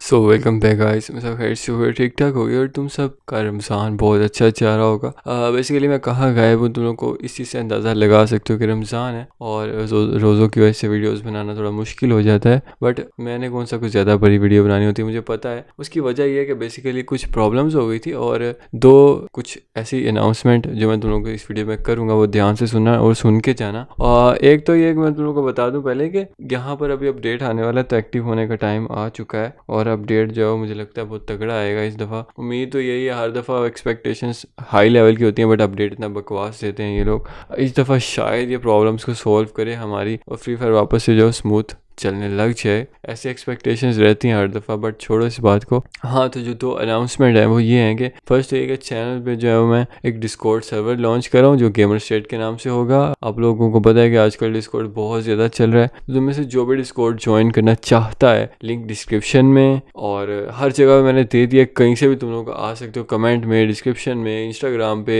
so welcome back guys मैं सब खैर से हुए ठीक ठाक हो गए और तुम सब का रमज़ान बहुत अच्छा जा रहा होगा बेसिकली मैं कहाँ गायब हूँ तुम लोग को इस चीज़ से अंदाज़ा लगा सकते हो कि रमज़ान है और रोज़ों की वजह से वीडियोस बनाना थोड़ा मुश्किल हो जाता है बट मैंने कौन सा कुछ ज़्यादा बड़ी वीडियो बनानी होती है मुझे पता है उसकी वजह यह है कि बेसिकली कुछ प्रॉब्लम्स हो गई थी और दो कुछ ऐसी अनाउंसमेंट जो मैं तुम लोग को इस वीडियो में करूँगा वो ध्यान से सुनना और सुन के जाना और एक तो ये मैं तुम लोग को बता दूँ पहले कि यहाँ पर अभी अपडेट आने वाला है तो एक्टिव होने का टाइम आ चुका है और और अपडेट जो है मुझे लगता है बहुत तगड़ा आएगा इस दफ़ा उम्मीद तो यही है हर दफ़ा एक्सपेक्टेशंस हाई लेवल की होती हैं बट अपडेट इतना बकवास देते हैं ये लोग इस दफ़ा शायद ये प्रॉब्लम्स को सॉल्व करें हमारी और फ्री फायर वापस से जो स्मूथ चलने लग जाए ऐसी एक्सपेक्टेशंस रहती हैं हर दफ़ा बट छोड़ो इस बात को हाँ तो जो दो अनाउंसमेंट है वो ये हैं कि फर्स्ट ये कि चैनल पे जो है मैं एक डिस्कॉर्ड सर्वर लॉन्च कर रहा हूँ जो गेमर स्टेट के नाम से होगा आप लोगों को पता है कि आजकल डिस्कॉर्ड बहुत ज़्यादा चल रहा है तो तुम्हें से जो भी डिस्कॉर्ड ज्वाइन करना चाहता है लिंक डिस्क्रिप्शन में और हर जगह मैंने दे दिया कहीं से भी तुम लोग आ सकते हो कमेंट में डिस्क्रिप्शन में इंस्टाग्राम पे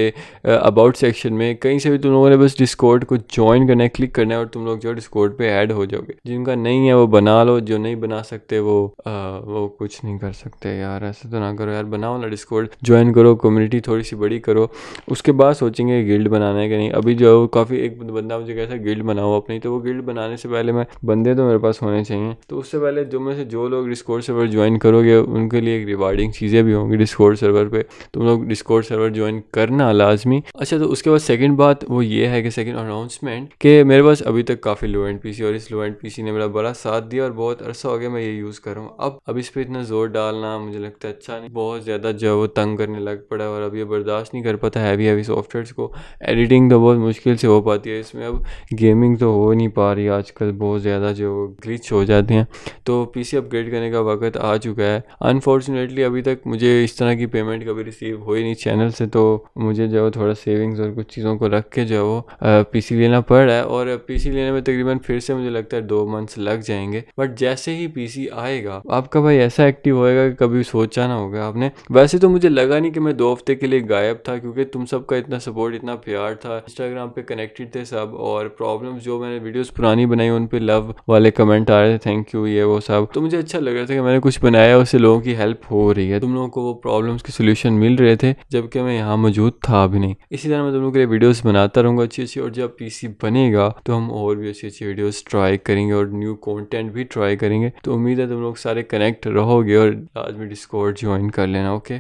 अबाउट सेक्शन में कहीं से भी तुम लोगों ने बस डिस्कॉर्ड को ज्वाइन करना है क्लिक करना है और तुम लोग जो डिस्कॉर्ड पे ऐड हो जाओगे जिनका नहीं है वो बना लो जो नहीं बना सकते वो आ, वो कुछ नहीं कर सकते यार ऐसा तो ना करो यार बनाओ ना डिस्कॉर्ड ज्वाइन करो कम्युनिटी थोड़ी सी बड़ी करो उसके बाद सोचेंगे गिल्ड बनाना है कि नहीं अभी जो है काफ़ी एक बंदा मुझे कहता है गिल्ड बनाओ अपनी तो वो गिल्ड बनाने से पहले मैं बंदे तो मेरे पास होने चाहिए तो उससे पहले जो में से जो लोग डिस्कॉर्ड सर्वर ज्वाइन करोगे उनके लिए एक रिवार्डिंग चीज़ें भी होंगी डिस्कोर्ट सर्वर पे तुम लोग डिस्कॉर्ड सर्वर ज्वाइन करना लाजमी अच्छा तो उसके बाद सेकेंड बात वो ये है कि सेकेंड अनाउंसमेंट कि मेरे पास अभी तक काफ़ी लो एंड पी और इस लो एंड पी ने मेरा बड़ा साथ दिया और बहुत अरसा हो गया मैं ये यूज़ कर रहा हूँ अब अब इस पर इतना ज़ोर डालना मुझे लगता है अच्छा नहीं बहुत ज़्यादा जो है वो तंग करने लग पड़ा और अब ये बर्दाश्त नहीं कर पाता हैवी हैवी सॉफ्टवेयर्स को एडिटिंग तो बहुत मुश्किल से हो पाती है इसमें अब गेमिंग तो हो नहीं पा रही आजकल बहुत ज़्यादा जो ग्लिच हो जाते हैं तो पी अपग्रेड करने का वक्त आ चुका है अनफॉर्चुनेटली अभी तक मुझे इस तरह की पेमेंट कभी रिसीव हो ही नहीं चैनल से तो मुझे जो है थोड़ा सेविंग्स और कुछ चीज़ों को रख के जो है वो पी लेना पड़ रहा है और पी लेने में तकरीबन फिर से मुझे लगता है दो मंथ्स लग जाएंगे बट जैसे ही पीसी आएगा आपका भाई ऐसा एक्टिव होएगा कि कभी सोचा ना होगा आपने वैसे तो मुझे लगा नहीं कि मैं दो हफ्ते के लिए गायब था क्योंकि तुम सबका इतना सपोर्ट इतना प्यार था इंस्टाग्राम पे कनेक्टेड थे सब और प्रॉब्लम जो मैंने वीडियोस पुरानी बनाई उन पर लव वाले कमेंट आ रहे थे थैंक यू ये वो सब तो मुझे अच्छा लग रहा था कि मैंने कुछ बनाया उससे लोगों की हेल्प हो रही है तुम लोगों को वो प्रॉब्लम्स के सोल्यूशन मिल रहे थे जबकि मैं यहाँ मौजूद था भी नहीं इसी तरह मैं तुम लोगों के लिए वीडियोज़ बनाता रहूँगा अच्छी अच्छी और जब पीसी बनेगा तो हम और भी अच्छी अच्छी वीडियोज़ ट्राई करेंगे और न्यू न्यू कॉन्टेंट भी ट्राई करेंगे तो उम्मीद है तुम लोग सारे कनेक्ट रहोगे और आज में डिस्कॉर्ड ज्वाइन कर लेना ओके